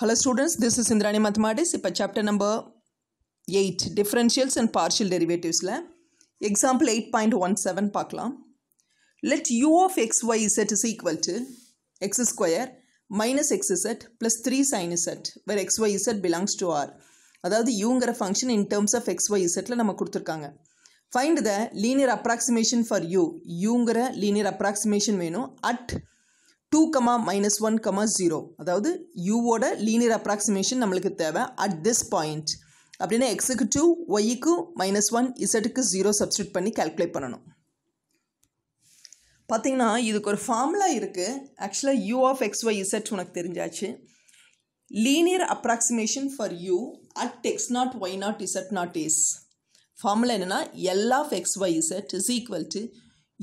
Hello students, this is Indrani Mathematics. இப்போ chapter number 8, differentials and partial derivativeஸ்ல example 8.17 பார்க்கலாம். Let u of x, y, z is equal to x square minus x z plus 3 sin z where x, y, z belongs to R. அதாவது யூங்கிற function in terms of x y இசட்டில் நம்ம கொடுத்துருக்காங்க find the linear approximation for u யூங்கிற linear approximation வேணும் at two comma minus one comma zero அதாவது யூவோட linear approximation நம்மளுக்கு தேவை அட் திஸ் பாயிண்ட் அப்படின்னா எக்ஸுக்கு டூ ஒய்க்கு மைனஸ் ஒன் இசட்டுக்கு ஜீரோ சப்ஸ்டியூட் பண்ணி கால்குலேட் பண்ணணும் பார்த்திங்கன்னா இதுக்கு ஒரு ஃபார்முலா இருக்குது ஆக்சுவலாக u of x y z உனக்கு தெரிஞ்சாச்சு linear approximation for u at x naught y naught z naught is formula என்னென்னா L of x y z is equal to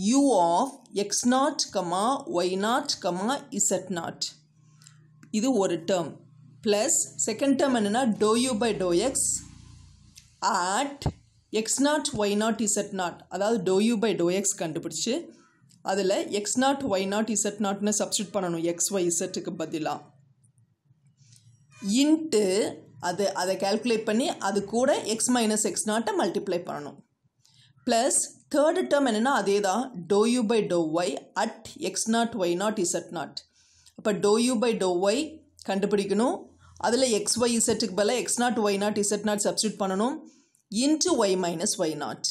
u of x naught comma y naught comma z naught இது ஒரு term plus second term என்னென்னா doe u by to x add X naught y naught z naught அதாவது doe u by to x கண்டுபிடிச்சி அதில் x naught y naught z நாட்னு substitute பண்ணணும் x y இசட்டுக்கு பதிலாக இன்ட்டு அது அதை கேல்குலேட் பண்ணி அது கூட எக்ஸ் மைனஸ் எக்ஸ் நாட்டை மல்டிப்ளை பண்ணணும் ப்ளஸ் தேர்டு டேர்ம் என்னென்னா அதே தான் doe u by to y at x naught y naught z naught அப்போ doe u by to y கண்டுபிடிக்கணும் அதில் எக்ஸ் ஒய் இசட்டுக்கு பதிலாக X naught y naught z naught substitute பண்ணணும் into y minus y naught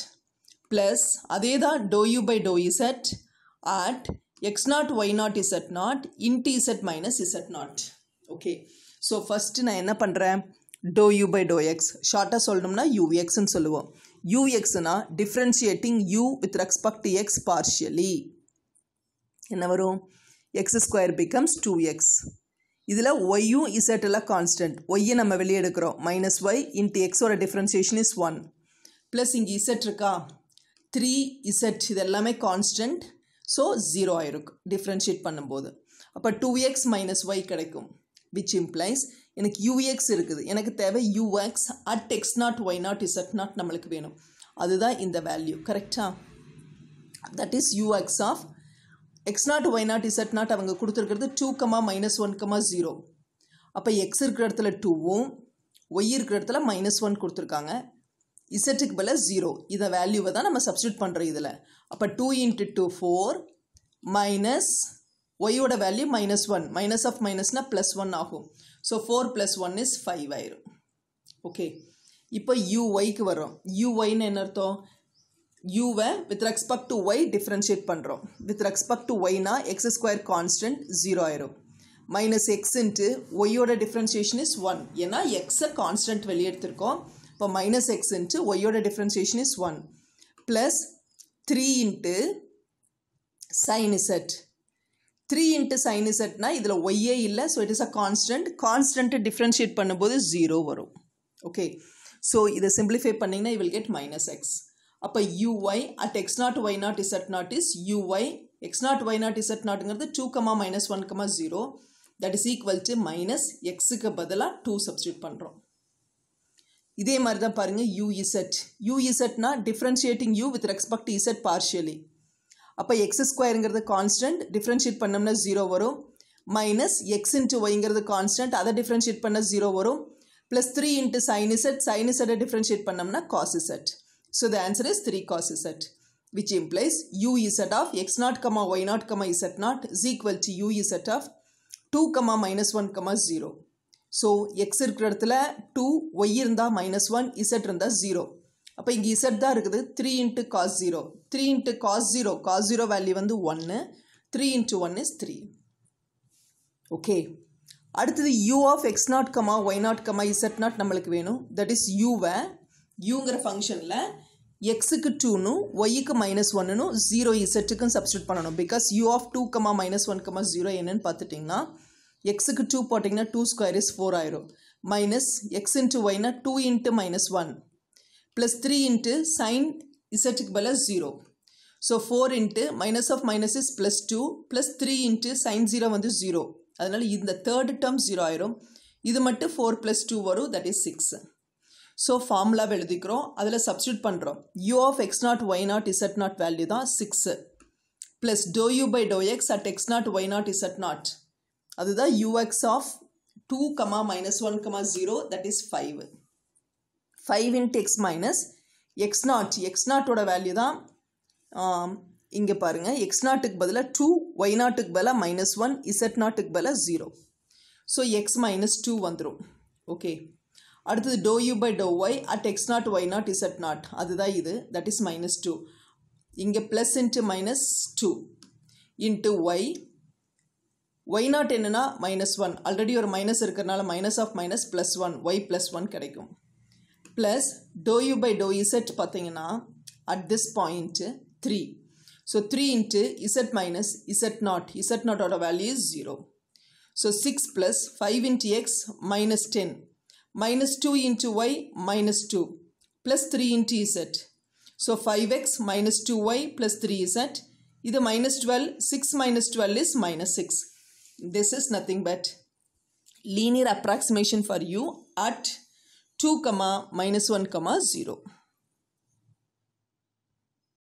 plus அதே தான் doe u by doe z at x naught y naught z naught into z minus z naught okay so first நான் என்ன பண்ணுறேன் doe u by to x ஷார்ட்டாக சொல்லணும்னா எக்ஸ்ன்னு சொல்லுவோம் யூஎக்ஸ்னா differentiating u with respect x partially என்ன வரும் x square becomes two x இதில் ஒய்யும் எல்லாம் கான்ஸ்டன்ட் ஒய்யை நம்ம வெளியே எடுக்கிறோம் மைனஸ் ஒய் இன்ட்டு எக்ஸோட டிஃப்ரென்சியேஷன் இஸ் ஒன் ப்ளஸ் இங்கே இசட் இருக்கா த்ரீ இசட் இது எல்லாமே கான்ஸ்டன்ட் ஸோ ஜீரோ ஆயிருக்கும் டிஃப்ரென்ஷியேட் பண்ணும்போது அப்போ டூ எக்ஸ் மைனஸ் ஒய் கிடைக்கும் விச் இம்ப்ளைஸ் எனக்கு யூஎக்ஸ் e இருக்குது எனக்கு தேவை u x at x naught y naught is at naught நம்மளுக்கு வேணும் அதுதான் இந்த வேல்யூ கரெக்டாக that is u x of x naught y naught is at naught அவங்க கொடுத்துருக்கிறது two comma minus one comma zero அப்போ எக்ஸ் இருக்கிற இடத்துல டூவும் ஒய் இருக்கிற இடத்துல மைனஸ் ஒன் கொடுத்துருக்காங்க இசட்டுக்கு பதில் ஜீரோ இதை வேல்யூவை தான் நம்ம சப்ஸ்டியூட் பண்ணுறோம் இதில் அப்போ two into two four minus ஒய்யோட value minus one minus of மைனஸ்னால் ப்ளஸ் ஒன் ஆகும் so four plus one is five ஆயிரும் ஓகே இப்போ யூஒய்க்கு வரோம் யூஒய்னு என்ன அர்த்தம் யூவை with respect to y differentiate பண்ணுறோம் வித் ரெக்ஸ்பெக்ட் டு ஒய்னா எக்ஸ் ஸ்கொயர் கான்ஸ்டன்ட் ஜீரோ ஆயிரும் மைனஸ் எக்ஸ் இன்ட்டு ஒய்யோட டிஃப்ரென்ஷியேஷன் இஸ் ஒன் ஏன்னா எக்ஸை கான்ஸ்டன்ட் வெளியெடுத்திருக்கோம் இப்போ மைனஸ் எக்ஸ் இன்ட்டு ஒய்யோட differentiation is one plus three into sine z three into sine இசட்னா இதில் ஒய்யே இல்லை so it is a constant constant differentiate பண்ணும்போது ஜீரோ வரும் ஓகே ஸோ இதை சிம்பிளிஃபை பண்ணிங்கன்னா இவில் கெட் மைனஸ் எக்ஸ் அப்போ u y at x naught y naught z naught is u y x naught y naught z நாட்டுங்கிறது two comma minus one comma zero that is equal to minus எக்ஸுக்கு பதிலாக two substitute பண்ணுறோம் இதே மாதிரி தான் பாருங்கள் u z யூஇசட்னா differentiating u with respect z partially அப்போ எக்ஸ் ஸ்கொயருங்கிறது கான்ஸ்டன்ட் டிஃப்ரென்ஷியேட் பண்ணோம்னா ஜீரோ வரும் மைனஸ் எக்ஸ் இன்ட்டு ஒய்ங்கிறது கான்ஸ்டன்ட் அதை டிஃப்ரென்ஷியேட் பண்ணால் ஜீரோ வரும் ப்ளஸ் த்ரீ இன்ட்டு சைனிசெட் சைனிசெட்டை டிஃப்ரென்ஷியேட் பண்ணோம்னா cos z so the answer is three cos z which implies u z of x naught comma y naught comma z naught is equal to u z of two comma minus one comma zero so x இருக்கிற இடத்துல two y இருந்தால் minus 1, z இருந்தால் 0. அப்போ இங்கே z தான் இருக்குது three into cos zero three into cos zero cos zero value வந்து ஒன்று three into one is three okay அடுத்தது u of x naught comma y naught comma z naught நம்மளுக்கு வேணும் தட் இஸ் யூவை யூங்கிற ஃபங்க்ஷனில் எக்ஸுக்கு டூனும் ஒய்க்கு மைனஸ் ஒன்னுன்னு ஜீரோ இசட்டுக்கும் சப்ஸ்டியூட் பண்ணணும் because u of two comma minus one comma zero என்னன்னு பார்த்துட்டிங்கன்னா எக்ஸுக்கு டூ போட்டிங்கன்னா டூ ஸ்கொயர் இஸ் ஃபோர் ஆயிரும் மைனஸ் எக்ஸ் இன்ட்டு ஒய்னா two into minus one plus 3 into sine z க்கு பதிலாக 0 so 4 into minus of minus is plus 2 plus 3 into sin 0 வந்து 0 அதனால் இந்த third term 0 ஆயிரும் இது மட்டும் 4 plus 2 வரும் that is 6 ஸோ ஃபார்முலாவை எழுதிக்கிறோம் அதில் சப்ஸ்டியூட் பண்ணுறோம் u of x naught y naught z naught value தான் six plus do u by to x at x naught y naught z naught அதுதான் u x of two comma minus one comma zero that is five five into x minus x0, x0 x நாட்டோட value தான் இங்கே பாருங்கள் X நாட்டுக்கு பதிலாக two Y நாட்டுக்கு பதிலாக minus one z நாட்டுக்கு பதிலாக zero so x minus two வந்துடும் ஓகே அடுத்தது do u by to y at x naught naught அதுதான் இது தட் இஸ் மைனஸ் டூ இங்கே plus into minus two into y y naught என்னென்னா மைனஸ் ஒன் ஆல்ரெடி ஒரு minus இருக்கிறனால minus of minus plus one y plus one கிடைக்கும் plus do you by do dou z pathingana at this point 3. So 3 into z minus z naught. z naught order value is 0. So 6 plus 5 into x minus 10. Minus 2 into y minus 2. Plus 3 into z. So 5x minus 2y plus 3z. Either minus 12. 6 minus 12 is minus 6. This is nothing but linear approximation for you at 2, comma minus 1, comma 0.